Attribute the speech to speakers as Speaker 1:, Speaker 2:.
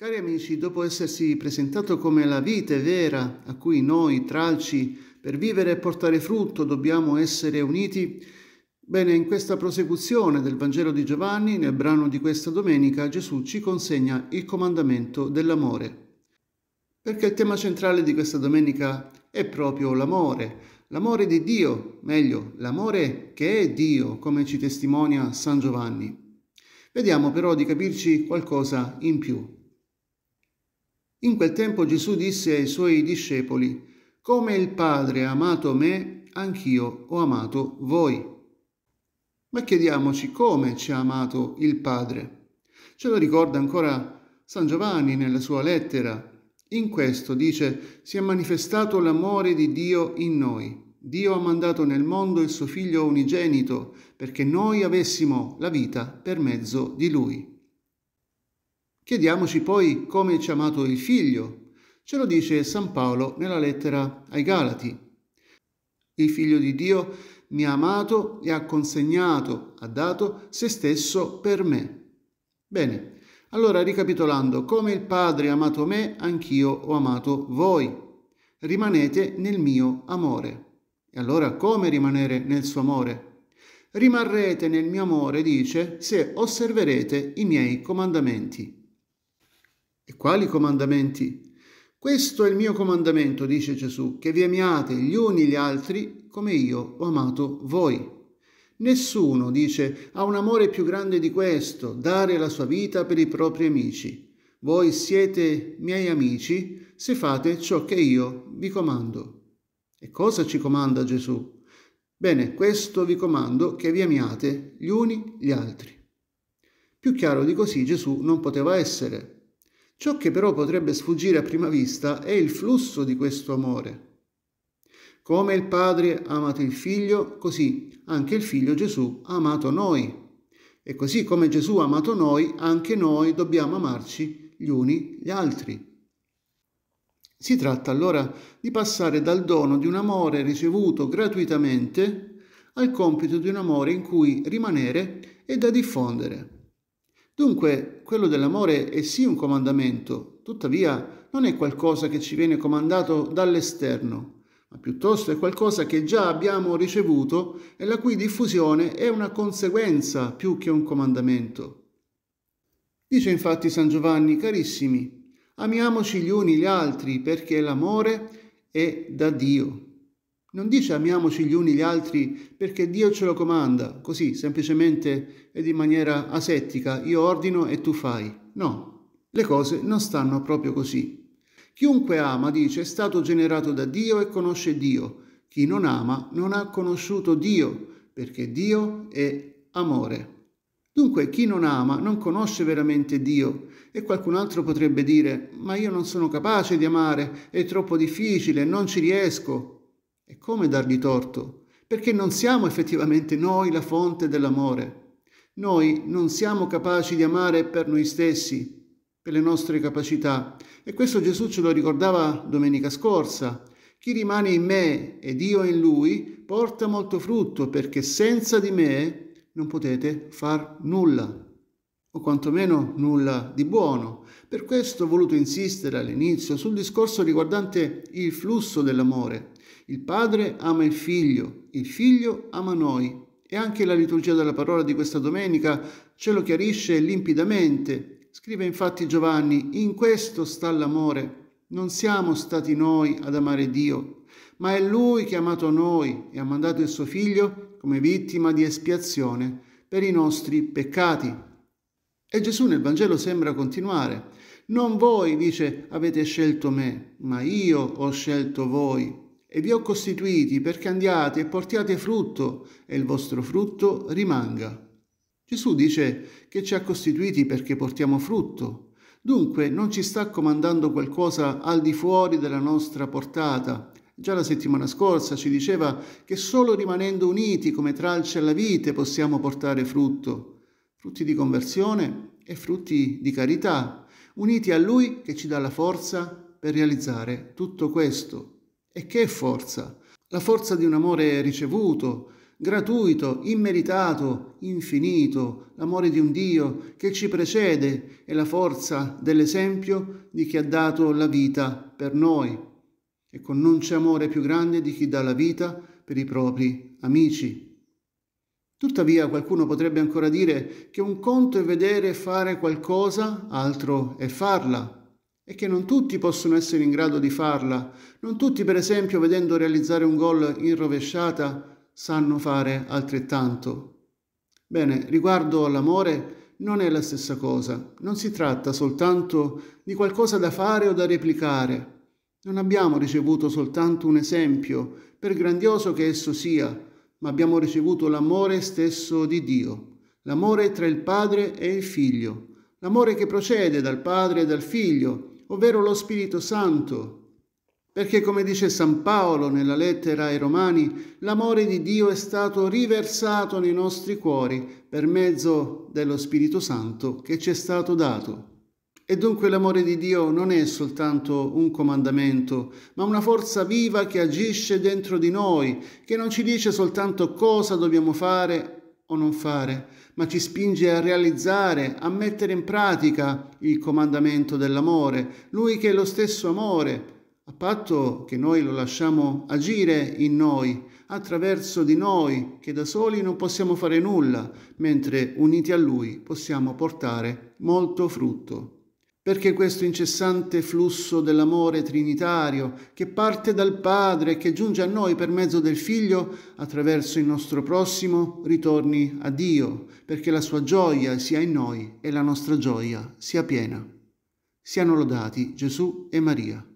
Speaker 1: Cari amici, dopo essersi presentato come la vite vera a cui noi, tralci, per vivere e portare frutto dobbiamo essere uniti, bene, in questa prosecuzione del Vangelo di Giovanni, nel brano di questa domenica, Gesù ci consegna il comandamento dell'amore. Perché il tema centrale di questa domenica è proprio l'amore, l'amore di Dio, meglio, l'amore che è Dio, come ci testimonia San Giovanni. Vediamo però di capirci qualcosa in più. In quel tempo Gesù disse ai suoi discepoli, Come il Padre ha amato me, anch'io ho amato voi. Ma chiediamoci come ci ha amato il Padre. Ce lo ricorda ancora San Giovanni nella sua lettera. In questo dice, si è manifestato l'amore di Dio in noi. Dio ha mandato nel mondo il suo Figlio unigenito perché noi avessimo la vita per mezzo di Lui. Chiediamoci poi come ci ha amato il figlio. Ce lo dice San Paolo nella lettera ai Galati. Il figlio di Dio mi ha amato e ha consegnato, ha dato se stesso per me. Bene, allora ricapitolando, come il Padre ha amato me, anch'io ho amato voi. Rimanete nel mio amore. E allora come rimanere nel suo amore? Rimarrete nel mio amore, dice, se osserverete i miei comandamenti. E quali comandamenti? Questo è il mio comandamento, dice Gesù, che vi amiate gli uni gli altri come io ho amato voi. Nessuno, dice, ha un amore più grande di questo, dare la sua vita per i propri amici. Voi siete miei amici se fate ciò che io vi comando. E cosa ci comanda Gesù? Bene, questo vi comando che vi amiate gli uni gli altri. Più chiaro di così Gesù non poteva essere. Ciò che però potrebbe sfuggire a prima vista è il flusso di questo amore. Come il Padre ha amato il Figlio, così anche il Figlio Gesù ha amato noi. E così come Gesù ha amato noi, anche noi dobbiamo amarci gli uni gli altri. Si tratta allora di passare dal dono di un amore ricevuto gratuitamente al compito di un amore in cui rimanere e da diffondere. Dunque, quello dell'amore è sì un comandamento, tuttavia non è qualcosa che ci viene comandato dall'esterno, ma piuttosto è qualcosa che già abbiamo ricevuto e la cui diffusione è una conseguenza più che un comandamento. Dice infatti San Giovanni, carissimi, amiamoci gli uni gli altri perché l'amore è da Dio. Non dice amiamoci gli uni gli altri perché Dio ce lo comanda, così semplicemente ed in maniera asettica, io ordino e tu fai. No, le cose non stanno proprio così. Chiunque ama, dice, è stato generato da Dio e conosce Dio. Chi non ama non ha conosciuto Dio, perché Dio è amore. Dunque chi non ama non conosce veramente Dio e qualcun altro potrebbe dire ma io non sono capace di amare, è troppo difficile, non ci riesco. E come dargli torto? Perché non siamo effettivamente noi la fonte dell'amore. Noi non siamo capaci di amare per noi stessi, per le nostre capacità. E questo Gesù ce lo ricordava domenica scorsa. Chi rimane in me ed io in lui porta molto frutto, perché senza di me non potete far nulla, o quantomeno nulla di buono. Per questo ho voluto insistere all'inizio sul discorso riguardante il flusso dell'amore. Il Padre ama il Figlio, il Figlio ama noi. E anche la liturgia della parola di questa domenica ce lo chiarisce limpidamente. Scrive infatti Giovanni, in questo sta l'amore. Non siamo stati noi ad amare Dio, ma è Lui che ha amato noi e ha mandato il suo Figlio come vittima di espiazione per i nostri peccati. E Gesù nel Vangelo sembra continuare. Non voi, dice, avete scelto me, ma io ho scelto voi e vi ho costituiti perché andiate e portiate frutto e il vostro frutto rimanga. Gesù dice che ci ha costituiti perché portiamo frutto, dunque non ci sta comandando qualcosa al di fuori della nostra portata. Già la settimana scorsa ci diceva che solo rimanendo uniti come tralci alla vite possiamo portare frutto, frutti di conversione e frutti di carità, uniti a Lui che ci dà la forza per realizzare tutto questo. E che forza? La forza di un amore ricevuto, gratuito, immeritato, infinito, l'amore di un Dio che ci precede e la forza dell'esempio di chi ha dato la vita per noi. Ecco, non c'è amore più grande di chi dà la vita per i propri amici. Tuttavia qualcuno potrebbe ancora dire che un conto è vedere e fare qualcosa, altro è farla e che non tutti possono essere in grado di farla. Non tutti, per esempio, vedendo realizzare un gol in rovesciata, sanno fare altrettanto. Bene, riguardo all'amore, non è la stessa cosa. Non si tratta soltanto di qualcosa da fare o da replicare. Non abbiamo ricevuto soltanto un esempio, per grandioso che esso sia, ma abbiamo ricevuto l'amore stesso di Dio, l'amore tra il Padre e il Figlio, l'amore che procede dal Padre e dal Figlio, ovvero lo Spirito Santo. Perché come dice San Paolo nella lettera ai Romani, l'amore di Dio è stato riversato nei nostri cuori per mezzo dello Spirito Santo che ci è stato dato. E dunque l'amore di Dio non è soltanto un comandamento, ma una forza viva che agisce dentro di noi, che non ci dice soltanto cosa dobbiamo fare o non fare, ma ci spinge a realizzare, a mettere in pratica il comandamento dell'amore, lui che è lo stesso amore, a patto che noi lo lasciamo agire in noi, attraverso di noi, che da soli non possiamo fare nulla, mentre uniti a lui possiamo portare molto frutto perché questo incessante flusso dell'amore trinitario che parte dal Padre e che giunge a noi per mezzo del Figlio, attraverso il nostro prossimo, ritorni a Dio, perché la sua gioia sia in noi e la nostra gioia sia piena. Siano lodati Gesù e Maria.